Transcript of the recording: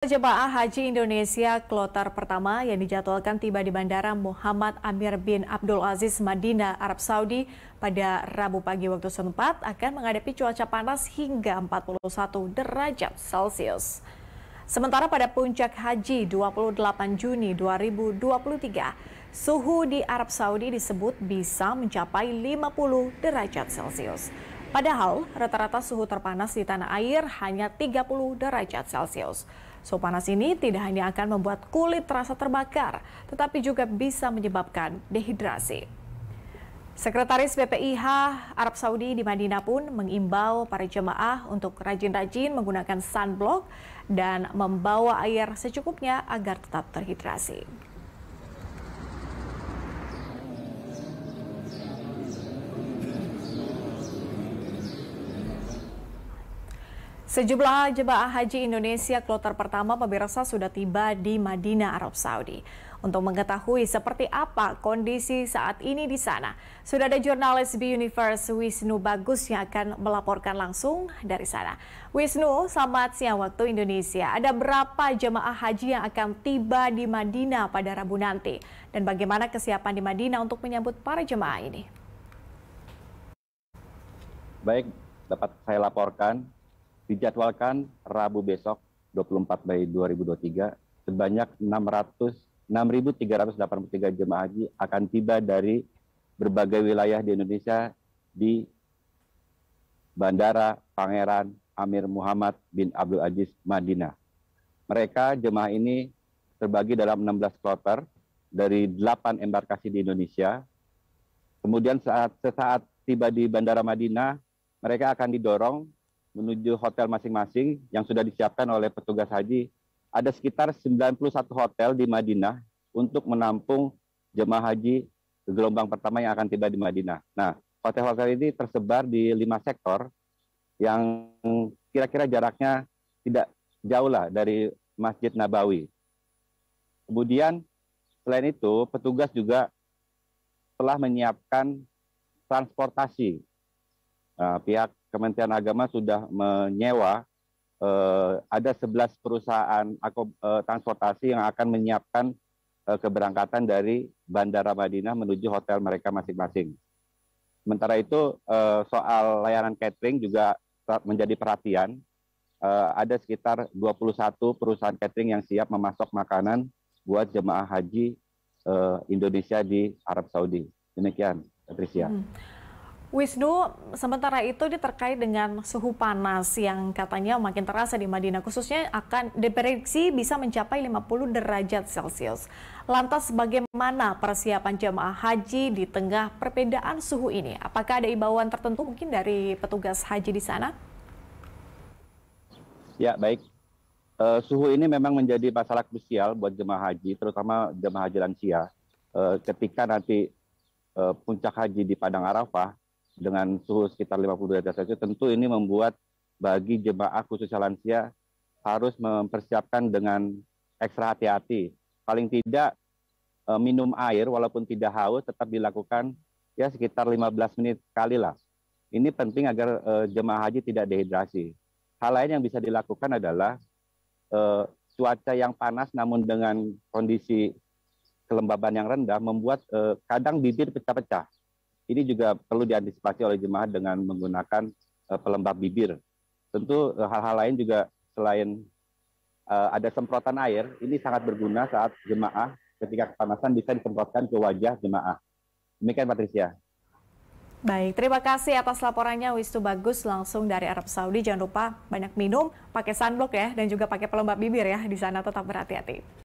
Jemaah Haji Indonesia kloter pertama yang dijadwalkan tiba di Bandara Muhammad Amir bin Abdul Aziz Madinah, Arab Saudi pada Rabu pagi waktu setempat akan menghadapi cuaca panas hingga 41 derajat Celcius. Sementara pada puncak haji 28 Juni 2023, suhu di Arab Saudi disebut bisa mencapai 50 derajat Celcius. Padahal rata-rata suhu terpanas di tanah air hanya 30 derajat Celcius. Suhu panas ini tidak hanya akan membuat kulit terasa terbakar, tetapi juga bisa menyebabkan dehidrasi. Sekretaris BPIH Arab Saudi di Madinah pun mengimbau para jemaah untuk rajin-rajin menggunakan sunblock dan membawa air secukupnya agar tetap terhidrasi. Sejumlah jemaah haji Indonesia kloter pertama pemirsa sudah tiba di Madinah, Arab Saudi. Untuk mengetahui seperti apa kondisi saat ini di sana, sudah ada jurnalis B Universe Wisnu Bagus yang akan melaporkan langsung dari sana. Wisnu, selamat siang waktu Indonesia. Ada berapa jemaah haji yang akan tiba di Madinah pada Rabu nanti? Dan bagaimana kesiapan di Madinah untuk menyambut para jemaah ini? Baik, dapat saya laporkan dijadwalkan Rabu besok 24 Mei 2023 sebanyak 600 6.383 jemaah haji akan tiba dari berbagai wilayah di Indonesia di Bandara Pangeran Amir Muhammad bin Abdul Aziz Madinah. Mereka jemaah ini terbagi dalam 16 kloter dari 8 embarkasi di Indonesia. Kemudian saat sesaat tiba di Bandara Madinah, mereka akan didorong menuju hotel masing-masing yang sudah disiapkan oleh petugas haji. Ada sekitar 91 hotel di Madinah untuk menampung jemaah haji gelombang pertama yang akan tiba di Madinah. Nah, hotel-hotel ini tersebar di lima sektor yang kira-kira jaraknya tidak jauh lah dari Masjid Nabawi. Kemudian selain itu petugas juga telah menyiapkan transportasi Nah, pihak Kementerian Agama sudah menyewa eh, ada 11 perusahaan eh, transportasi yang akan menyiapkan eh, keberangkatan dari Bandara Madinah menuju hotel mereka masing-masing. Sementara itu eh, soal layanan catering juga menjadi perhatian. Eh, ada sekitar 21 perusahaan catering yang siap memasok makanan buat jemaah haji eh, Indonesia di Arab Saudi. Demikian, Patricia. Hmm. Wisnu, sementara itu ini terkait dengan suhu panas yang katanya makin terasa di Madinah, khususnya akan diprediksi bisa mencapai 50 derajat Celcius. Lantas bagaimana persiapan jemaah haji di tengah perbedaan suhu ini? Apakah ada imbauan tertentu mungkin dari petugas haji di sana? Ya, baik. Uh, suhu ini memang menjadi masalah krusial buat jemaah haji, terutama jemaah haji lansia. Uh, ketika nanti uh, puncak haji di Padang Arafah, dengan suhu sekitar 50 derajat Celcius, tentu ini membuat bagi jemaah khusus lansia harus mempersiapkan dengan ekstra hati-hati. Paling tidak eh, minum air walaupun tidak haus tetap dilakukan ya sekitar 15 menit sekali lah. Ini penting agar eh, jemaah haji tidak dehidrasi. Hal lain yang bisa dilakukan adalah uh, cuaca yang panas namun dengan kondisi kelembaban yang rendah membuat uh, kadang bibir pecah-pecah ini juga perlu diantisipasi oleh jemaah dengan menggunakan uh, pelembab bibir. Tentu eh, hal-hal lain juga selain uh, ada semprotan air, ini sangat berguna saat jemaah ketika kepanasan bisa disemprotkan ke wajah jemaah. Demikian Patricia. Baik, terima kasih atas laporannya Wistu Bagus langsung dari Arab Saudi. Jangan lupa banyak minum, pakai sunblock ya, dan juga pakai pelembab bibir ya. Di sana tetap berhati-hati.